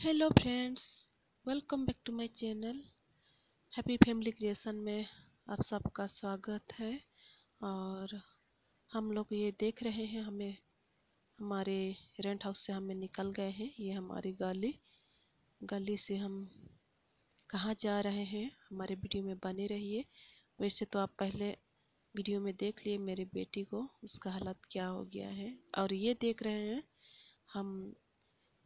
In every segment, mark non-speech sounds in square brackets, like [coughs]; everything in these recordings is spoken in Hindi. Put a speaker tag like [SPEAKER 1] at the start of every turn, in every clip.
[SPEAKER 1] hello friends welcome back to my channel happy family creation में आप सबका स्वागत है और हम लोग ये देख रहे हैं हमें हमारे रेंट हाउस से हमें निकल गए हैं ये हमारी गली गली से हम कहाँ जा रहे हैं हमारे वीडियो में बने रहिए वैसे तो आप पहले वीडियो में देख लिए मेरी बेटी को उसका हालत क्या हो गया है और ये देख रहे हैं हम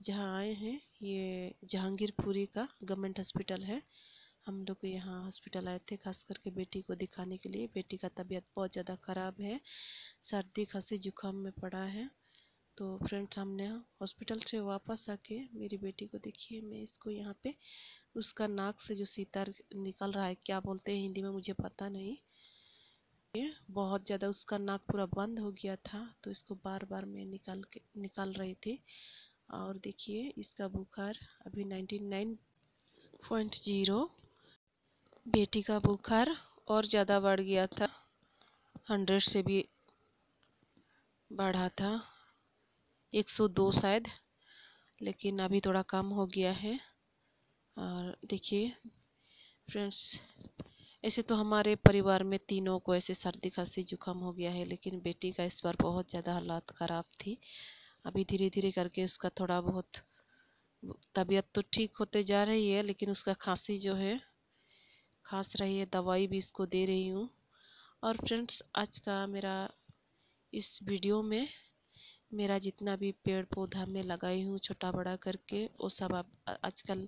[SPEAKER 1] जहाँ आए हैं ये जहांगीरपुरी का गवर्नमेंट हॉस्पिटल है हम लोग यहाँ हॉस्पिटल आए थे खास करके बेटी को दिखाने के लिए बेटी का तबीयत बहुत ज़्यादा ख़राब है सर्दी खांसी जुकाम में पड़ा है तो फ्रेंड्स हमने हॉस्पिटल से वापस आके मेरी बेटी को देखिए मैं इसको यहाँ पे उसका नाक से जो सीतार निकल रहा है क्या बोलते हैं हिंदी में मुझे पता नहीं ये बहुत ज़्यादा उसका नाक पूरा बंद हो गया था तो इसको बार बार मैं निकाल के निकाल रही थी और देखिए इसका बुखार अभी नाइन पॉइंट जीरो बेटी का बुखार और ज़्यादा बढ़ गया था हंड्रेड से भी बढ़ा था एक सौ दो शायद लेकिन अभी थोड़ा कम हो गया है और देखिए फ्रेंड्स ऐसे तो हमारे परिवार में तीनों को ऐसे सर्दी खांसी जुकाम हो गया है लेकिन बेटी का इस बार बहुत ज़्यादा हालात ख़राब थी अभी धीरे धीरे करके उसका थोड़ा बहुत तबीयत तो ठीक होते जा रही है लेकिन उसका खांसी जो है खांस रही है दवाई भी इसको दे रही हूँ और फ्रेंड्स आज का मेरा इस वीडियो में मेरा जितना भी पेड़ पौधा मैं लगाई हूँ छोटा बड़ा करके वो सब आप आजकल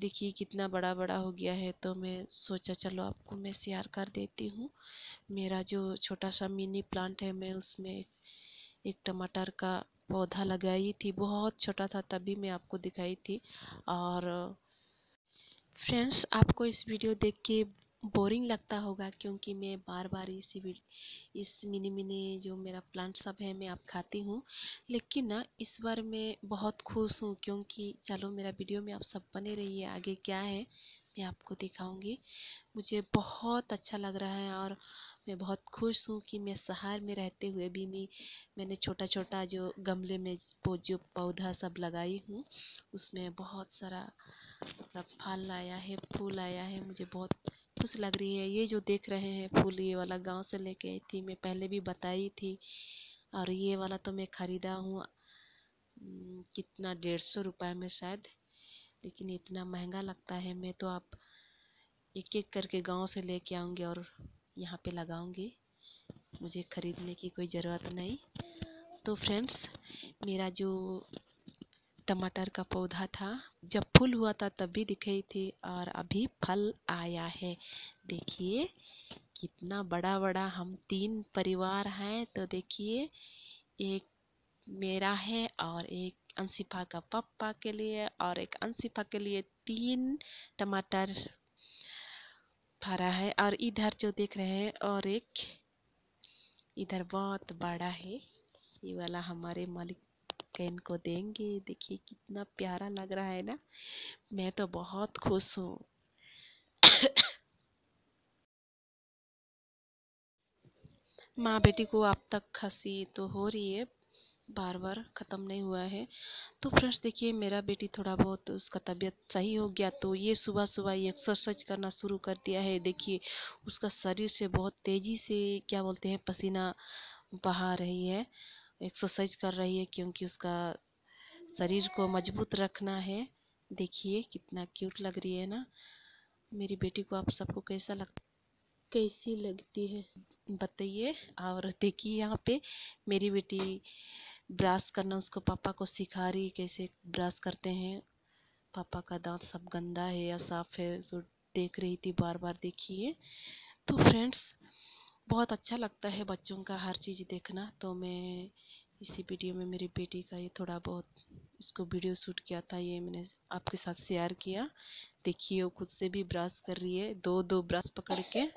[SPEAKER 1] देखिए कितना बड़ा बड़ा हो गया है तो मैं सोचा चलो आपको मैं शेयर कर देती हूँ मेरा जो छोटा सा मिनी प्लांट है मैं उसमें एक टमाटर का पौधा लगाई थी बहुत छोटा था तभी मैं आपको दिखाई थी और फ्रेंड्स आपको इस वीडियो देख के बोरिंग लगता होगा क्योंकि मैं बार बार इसी इस मिनी मिनी जो मेरा प्लांट सब है मैं आप खाती हूँ लेकिन ना इस बार मैं बहुत खुश हूँ क्योंकि चलो मेरा वीडियो में आप सब बने रहिए आगे क्या है मैं आपको दिखाऊंगी मुझे बहुत अच्छा लग रहा है और मैं बहुत खुश हूँ कि मैं शहर में रहते हुए भी मैं मैंने छोटा छोटा जो गमले में जो पौधा सब लगाई हूँ उसमें बहुत सारा मतलब फल आया है फूल आया है मुझे बहुत खुश लग रही है ये जो देख रहे हैं फूल ये वाला गांव से लेके आई थी मैं पहले भी बताई थी और ये वाला तो मैं ख़रीदा हूँ कितना डेढ़ सौ रुपये में शायद लेकिन इतना महंगा लगता है मैं तो आप एक एक करके गांव से लेके आऊँगी और यहाँ पे लगाऊंगी मुझे ख़रीदने की कोई ज़रूरत नहीं तो फ्रेंड्स मेरा जो टमाटर का पौधा था जब फूल हुआ था तब भी दिख रही थी और अभी फल आया है देखिए कितना बड़ा बड़ा हम तीन परिवार हैं तो देखिए एक मेरा है और एक अंशिफा का पप्पा के लिए और एक अंशिफा के लिए तीन टमाटर फरा है और इधर जो देख रहे हैं और एक इधर बहुत बड़ा है ये वाला हमारे मालिक कैन को देंगे देखिए कितना प्यारा लग रहा है ना मैं तो बहुत खुश हूँ [coughs] माँ बेटी को अब तक खसी तो हो रही है बार बार ख़त्म नहीं हुआ है तो फ्रेंड्स देखिए मेरा बेटी थोड़ा बहुत उसका तबीयत सही हो गया तो ये सुबह सुबह ये एक्सरसाइज करना शुरू कर दिया है देखिए उसका शरीर से बहुत तेज़ी से क्या बोलते हैं पसीना बहा रही है एक्सरसाइज कर रही है क्योंकि उसका शरीर को मजबूत रखना है देखिए कितना क्यूट लग रही है ना मेरी बेटी को आप सबको कैसा लग कैसी लगती है बताइए और देखिए यहाँ पे मेरी बेटी ब्रश करना उसको पापा को सिखा रही कैसे ब्रश करते हैं पापा का दांत सब गंदा है या साफ है जो देख रही थी बार बार देखिए तो फ्रेंड्स बहुत अच्छा लगता है बच्चों का हर चीज़ देखना तो मैं इसी वीडियो में मेरी बेटी का ये थोड़ा बहुत इसको वीडियो शूट किया था ये मैंने आपके साथ शेयर किया देखिए वो खुद से भी ब्रश कर रही है दो दो ब्रश पकड़ के [coughs]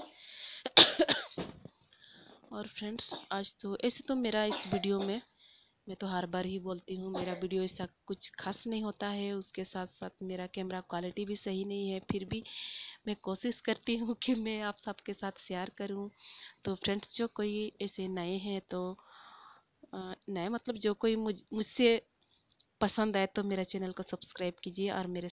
[SPEAKER 1] और फ्रेंड्स आज तो ऐसे तो मेरा इस वीडियो में मैं तो हर बार ही बोलती हूँ मेरा वीडियो ऐसा कुछ खास नहीं होता है उसके साथ साथ मेरा कैमरा क्वालिटी भी सही नहीं है फिर भी मैं कोशिश करती हूँ कि मैं आप सबके साथ शेयर करूँ तो फ्रेंड्स जो कोई ऐसे नए हैं तो नए मतलब जो कोई मुझ मुझसे पसंद आए तो मेरा चैनल को सब्सक्राइब कीजिए और मेरे